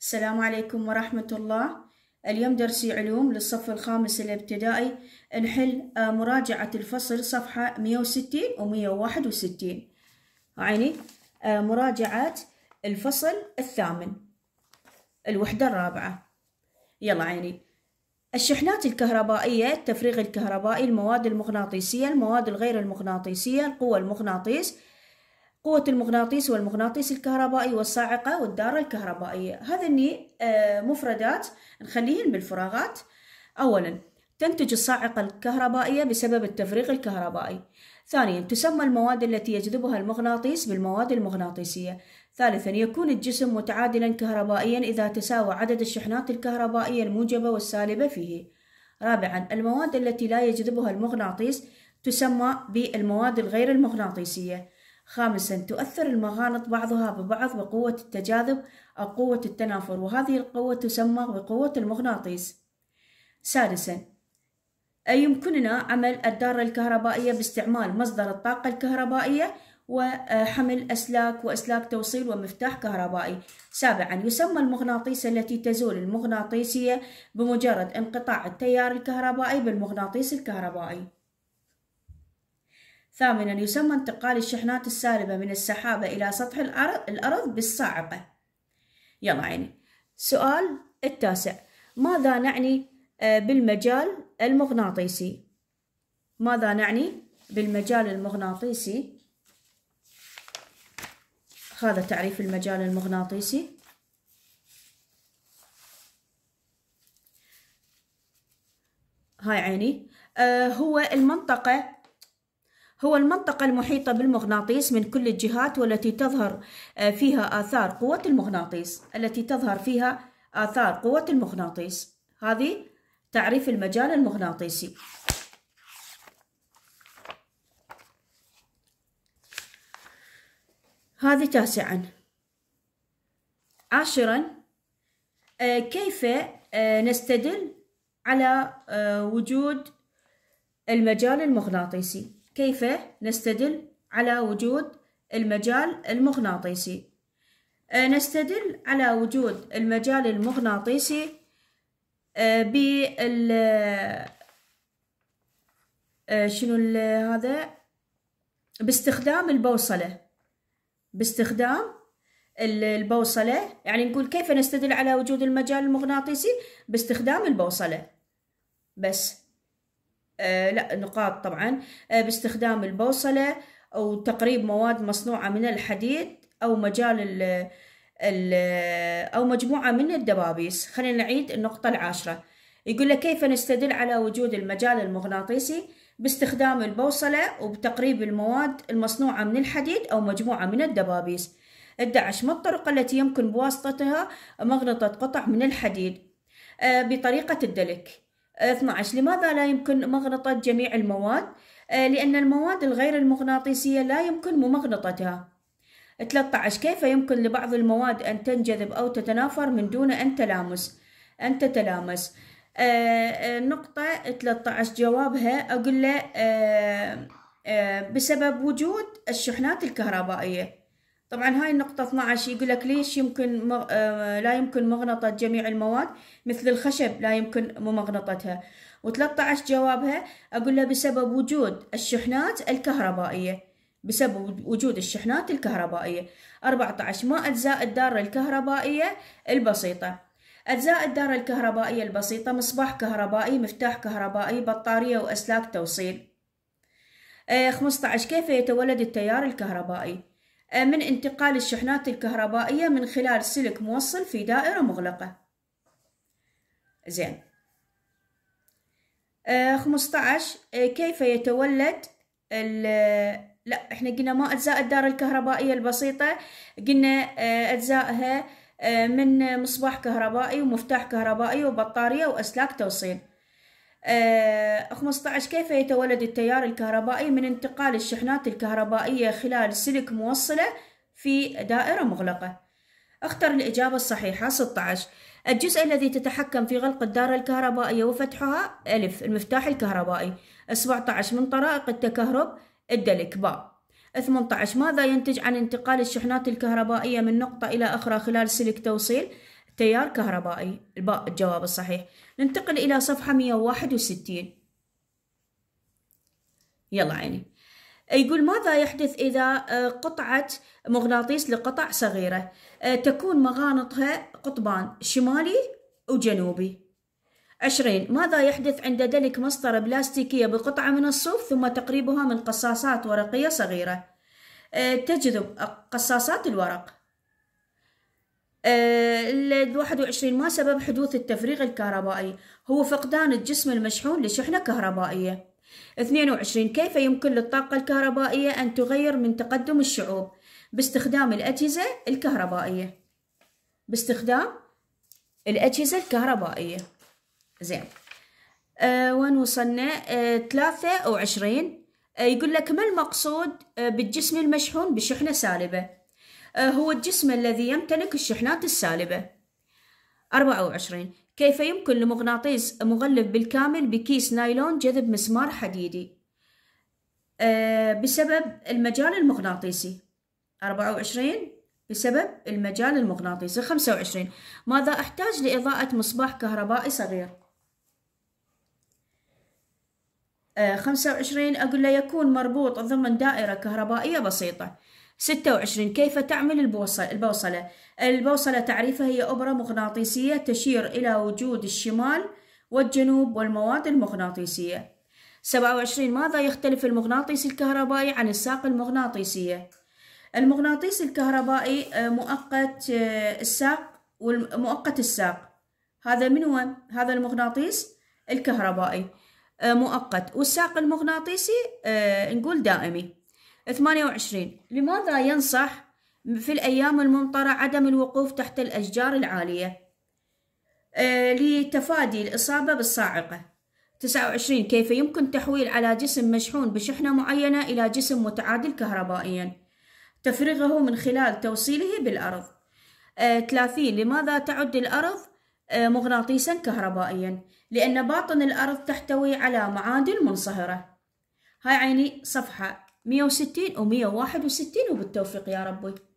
السلام عليكم ورحمة الله اليوم درسي علوم للصف الخامس الابتدائي نحل آه، مراجعة الفصل صفحة 160 و 161 عيني آه، مراجعة الفصل الثامن الوحدة الرابعة يلا عيني الشحنات الكهربائية التفريغ الكهربائي المواد المغناطيسية المواد الغير المغناطيسية القوى المغناطيس قوة المغناطيس والمغناطيس الكهربائي والصاعقة والدارة الكهربائية هذني آه، مفردات نخليهن بالفراغات أولا تنتج الصاعقة الكهربائية بسبب التفريغ الكهربائي ثانيا تسمى المواد التي يجذبها المغناطيس بالمواد المغناطيسية ثالثا يكون الجسم متعادلا كهربائيا إذا تساوى عدد الشحنات الكهربائية الموجبة والسالبة فيه رابعا المواد التي لا يجذبها المغناطيس تسمى بالمواد الغير المغناطيسية خامسا تؤثر المغانط بعضها ببعض بقوة التجاذب أو قوة التنافر وهذه القوة تسمى بقوة المغناطيس سادسا أي يمكننا عمل الدارة الكهربائية باستعمال مصدر الطاقة الكهربائية وحمل أسلاك وأسلاك توصيل ومفتاح كهربائي سابعا يسمى المغناطيس التي تزول المغناطيسية بمجرد انقطاع التيار الكهربائي بالمغناطيس الكهربائي ثامنا يسمى انتقال الشحنات السالبة من السحابة إلى سطح الأرض بالصاعقة يلا عيني سؤال التاسع ماذا نعني آه، بالمجال المغناطيسي ماذا نعني بالمجال المغناطيسي هذا تعريف المجال المغناطيسي هاي عيني آه، هو المنطقة هو المنطقة المحيطة بالمغناطيس من كل الجهات والتي تظهر آه، فيها آثار قوة المغناطيس التي تظهر فيها آثار قوة المغناطيس هذه تعريف المجال المغناطيسي هذه تاسعا عاشرا آه، كيف آه، نستدل على وجود المجال المغناطيسي كيف نستدل على وجود المجال المغناطيسي آه، نستدل على وجود المجال المغناطيسي آه، بال آه، شنو هذا باستخدام البوصلة باستخدام البوصلة يعني نقول كيف نستدل على وجود المجال المغناطيسي باستخدام البوصلة بس آه، لا نقاط طبعا آه، باستخدام البوصلة أو تقريب مواد مصنوعة من الحديد أو مجال ال ال أو مجموعة من الدبابيس خلينا نعيد النقطة العاشرة يقول لك كيف نستدل على وجود المجال المغناطيسي باستخدام البوصلة وبتقريب المواد المصنوعة من الحديد أو مجموعة من الدبابيس الدعش ما الطرق التي يمكن بواسطتها مغنطة قطع من الحديد آه، بطريقة الدلك 12 لماذا لا يمكن مغنطة جميع المواد؟ آه، لأن المواد الغير المغناطيسية لا يمكن ممغنطتها 13 كيف يمكن لبعض المواد أن تنجذب أو تتنافر من دون أن تلامس أن تتلامس آه، آه، نقطة 13 جوابها أقول له بسبب وجود الشحنات الكهربائية طبعا هاي النقطة 12 يقول لك ليش يمكن مغ... آه، لا يمكن مغنطة جميع المواد مثل الخشب لا يمكن ممغنطتها و13 جوابها أقول له بسبب وجود الشحنات الكهربائية بسبب وجود الشحنات الكهربائية 14 ما أجزاء الدارة الكهربائية البسيطة أجزاء الدارة الكهربائية البسيطة مصباح كهربائي مفتاح كهربائي بطارية وأسلاك توصيل 15 آه، كيف يتولد التيار الكهربائي آه، من انتقال الشحنات الكهربائية من خلال سلك موصل في دائرة مغلقة زين آه، خمسة آه، كيف يتولد لا احنا قلنا ما أجزاء الدارة الكهربائية البسيطة قلنا أجزائها من مصباح كهربائي ومفتاح كهربائي وبطارية وأسلاك توصيل 15 آه، كيف يتولد التيار الكهربائي من انتقال الشحنات الكهربائية خلال سلك موصلة في دائرة مغلقة اختر الإجابة الصحيحة 16 الجزء الذي تتحكم في غلق الدارة الكهربائية وفتحها ألف المفتاح الكهربائي 17 من طرائق التكهرب الدلك باء 18 ماذا ينتج عن انتقال الشحنات الكهربائية من نقطة إلى أخرى خلال سلك توصيل تيار كهربائي الباء الجواب الصحيح ننتقل إلى صفحة 161 يلا عيني يقول ماذا يحدث إذا آه، قطعة مغناطيس لقطع صغيرة آه، تكون مغانطها قطبان شمالي وجنوبي عشرين ماذا يحدث عند دلك مسطرة بلاستيكية بقطعة من الصوف ثم تقريبها من قصاصات ورقية صغيرة آه، تجذب قصاصات الورق آه، ال 21 ما سبب حدوث التفريغ الكهربائي هو فقدان الجسم المشحون لشحنة كهربائية 22 كيف يمكن للطاقة الكهربائية أن تغير من تقدم الشعوب باستخدام الأجهزة الكهربائية باستخدام الأجهزة الكهربائية زين أه وين وصلنا أه 23 أه يقول لك ما المقصود أه بالجسم المشحون بشحنة سالبة آه، هو الجسم الذي يمتلك الشحنات السالبة 24 كيف يمكن لمغناطيس مغلف بالكامل بكيس نايلون جذب مسمار حديدي آه، بسبب المجال المغناطيسي 24 بسبب المجال المغناطيسي 25 ماذا أحتاج لإضاءة مصباح كهربائي صغير 25 آه، أقول له يكون مربوط ضمن دائرة كهربائية بسيطة 26 كيف تعمل البوصلة؟ البوصلة البوصلة تعريفها هي أبرة مغناطيسية تشير إلى وجود الشمال والجنوب والمواد المغناطيسية 27 ماذا يختلف المغناطيس الكهربائي عن الساق المغناطيسية؟ المغناطيس الكهربائي آه، مؤقت آه، الساق مؤقت الساق هذا من هو؟ هذا المغناطيس الكهربائي آه، مؤقت والساق المغناطيسي نقول دائمي 28 لماذا ينصح في الأيام الممطرة عدم الوقوف تحت الأشجار العالية آه، لتفادي الإصابة بالصاعقة 29 كيف يمكن تحويل على جسم مشحون بشحنة معينة إلى جسم متعادل كهربائيا تفريغه من خلال توصيله بالأرض 30 آه، لماذا تعد الأرض آه، مغناطيسا كهربائيا لأن باطن الأرض تحتوي على معادن منصهرة هاي عيني صفحة 160 و161 وبالتوفيق يا ربي